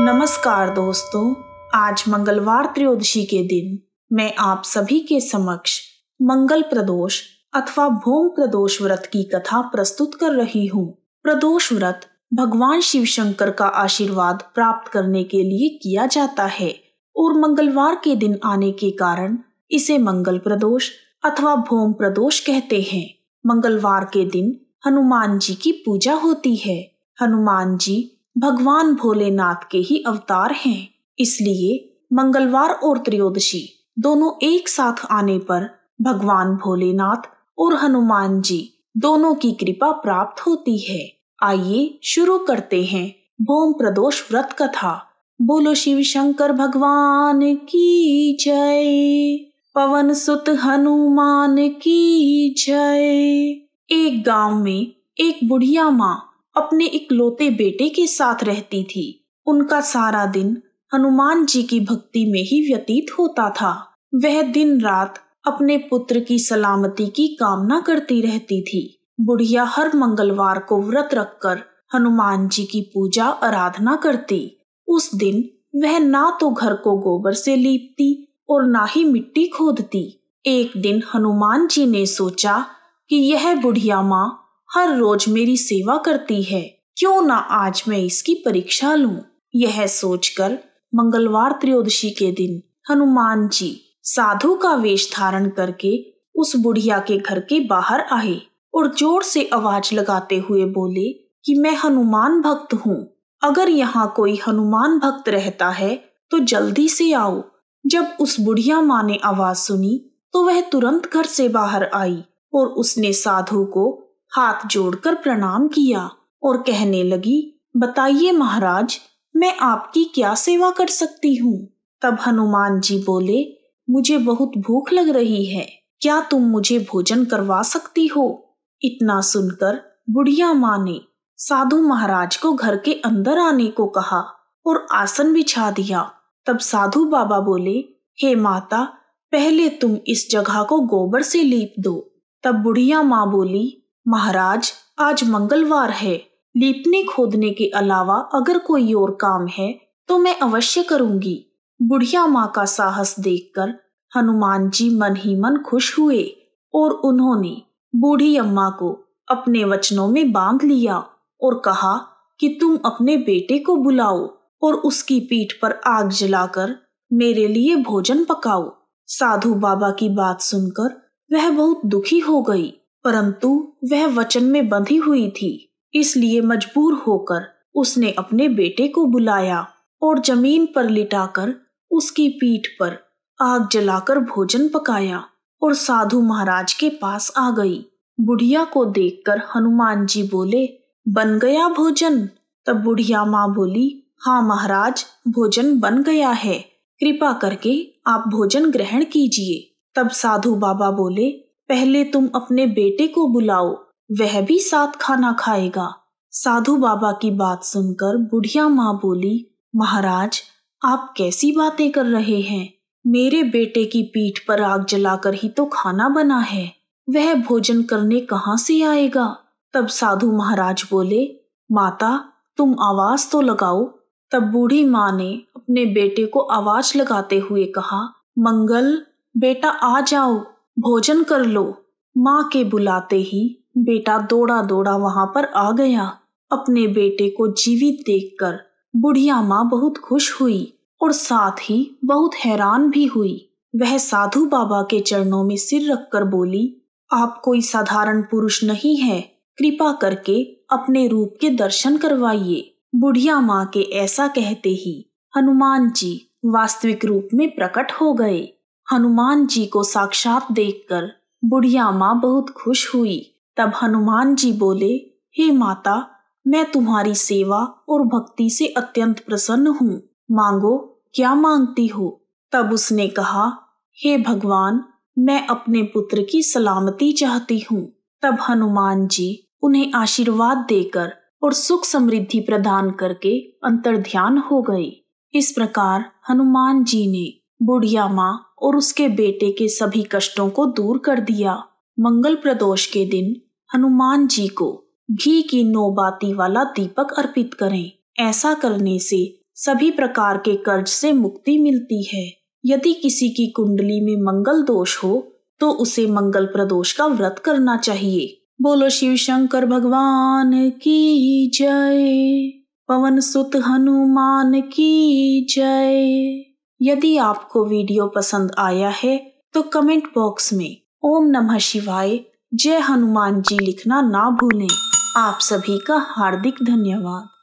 नमस्कार दोस्तों आज मंगलवार त्रयोदशी के दिन मैं आप सभी के समक्ष मंगल प्रदोष अथवा भोम प्रदोष व्रत की कथा प्रस्तुत कर रही हूँ प्रदोष व्रत भगवान शिव शंकर का आशीर्वाद प्राप्त करने के लिए किया जाता है और मंगलवार के दिन आने के कारण इसे मंगल प्रदोष अथवा भोम प्रदोष कहते हैं मंगलवार के दिन हनुमान जी की पूजा होती है हनुमान जी भगवान भोलेनाथ के ही अवतार हैं इसलिए मंगलवार और त्रयोदशी दोनों एक साथ आने पर भगवान भोलेनाथ और हनुमान जी दोनों की कृपा प्राप्त होती है आइए शुरू करते हैं भोम प्रदोष व्रत कथा बोलो शिव शंकर भगवान की जय पवन सुत हनुमान की जय एक गांव में एक बुढ़िया माँ अपने इकलौते बेटे के साथ रहती थी उनका सारा दिन हनुमान जी की भक्ति में ही व्यतीत होता था वह दिन रात अपने पुत्र की सलामती की कामना करती रहती थी बुढ़िया हर मंगलवार को व्रत रखकर हनुमान जी की पूजा आराधना करती उस दिन वह ना तो घर को गोबर से लीपती और ना ही मिट्टी खोदती एक दिन हनुमान जी ने सोचा कि यह बुढ़िया माँ हर रोज मेरी सेवा करती है क्यों ना आज मैं इसकी परीक्षा लूं? यह सोचकर मंगलवार त्रयोदशी के दिन हनुमान जी साधु का वेश धारण करके उस बुढ़िया के घर के बाहर आए और जोर से आवाज लगाते हुए बोले कि मैं हनुमान भक्त हूँ अगर यहाँ कोई हनुमान भक्त रहता है तो जल्दी से आओ जब उस बुढ़िया माँ ने आवाज सुनी तो वह तुरंत घर से बाहर आई और उसने साधु को हाथ जोड़कर प्रणाम किया और कहने लगी बताइए महाराज मैं आपकी क्या सेवा कर सकती हूँ तब हनुमान जी बोले मुझे बहुत भूख लग रही है क्या तुम मुझे भोजन करवा सकती हो इतना सुनकर बुढ़िया माँ ने साधु महाराज को घर के अंदर आने को कहा और आसन बिछा दिया तब साधु बाबा बोले हे माता पहले तुम इस जगह को गोबर से लीप दो तब बुढ़िया माँ बोली महाराज आज मंगलवार है लीपने खोदने के अलावा अगर कोई और काम है तो मैं अवश्य करूंगी बुढ़िया माँ का साहस देखकर हनुमान जी मन ही मन खुश हुए और उन्होंने बूढ़ी अम्मा को अपने वचनों में बांध लिया और कहा कि तुम अपने बेटे को बुलाओ और उसकी पीठ पर आग जलाकर मेरे लिए भोजन पकाओ साधु बाबा की बात सुनकर वह बहुत दुखी हो गई परंतु वह वचन में बंधी हुई थी इसलिए मजबूर होकर उसने अपने बेटे को बुलाया और जमीन पर लिटाकर उसकी पीठ पर आग जलाकर भोजन पकाया और साधु महाराज के पास आ गई बुढ़िया को देखकर हनुमान जी बोले बन गया भोजन तब बुढ़िया माँ बोली हाँ महाराज भोजन बन गया है कृपा करके आप भोजन ग्रहण कीजिए तब साधु बाबा बोले पहले तुम अपने बेटे को बुलाओ वह भी साथ खाना खाएगा साधु बाबा की बात सुनकर बुढ़िया माँ बोली महाराज आप कैसी बातें कर रहे हैं मेरे बेटे की पीठ पर आग जलाकर ही तो खाना बना है वह भोजन करने कहाँ से आएगा तब साधु महाराज बोले माता तुम आवाज तो लगाओ तब बूढ़ी माँ ने अपने बेटे को आवाज लगाते हुए कहा मंगल बेटा आ जाओ भोजन कर लो माँ के बुलाते ही बेटा दौड़ा दौड़ा वहां पर आ गया अपने बेटे को जीवित देखकर बुढ़िया माँ बहुत खुश हुई और साथ ही बहुत हैरान भी हुई वह साधु बाबा के चरणों में सिर रखकर बोली आप कोई साधारण पुरुष नहीं है कृपा करके अपने रूप के दर्शन करवाइए बुढ़िया माँ के ऐसा कहते ही हनुमान जी वास्तविक रूप में प्रकट हो गए हनुमान जी को साक्षात देखकर बुढ़िया माँ बहुत खुश हुई तब हनुमान जी बोले हे माता मैं तुम्हारी सेवा और भक्ति से अत्यंत प्रसन्न हूँ मांगो क्या मांगती हो तब उसने कहा हे भगवान मैं अपने पुत्र की सलामती चाहती हूँ तब हनुमान जी उन्हें आशीर्वाद देकर और सुख समृद्धि प्रदान करके अंतर ध्यान हो गई इस प्रकार हनुमान जी ने बुढ़िया माँ और उसके बेटे के सभी कष्टों को दूर कर दिया मंगल प्रदोष के दिन हनुमान जी को घी की नौबाती वाला दीपक अर्पित करें ऐसा करने से सभी प्रकार के कर्ज से मुक्ति मिलती है यदि किसी की कुंडली में मंगल दोष हो तो उसे मंगल प्रदोष का व्रत करना चाहिए बोलो शिव शंकर भगवान की जय पवन सुत हनुमान की जय यदि आपको वीडियो पसंद आया है तो कमेंट बॉक्स में ओम नमः शिवाय जय हनुमान जी लिखना ना भूलें आप सभी का हार्दिक धन्यवाद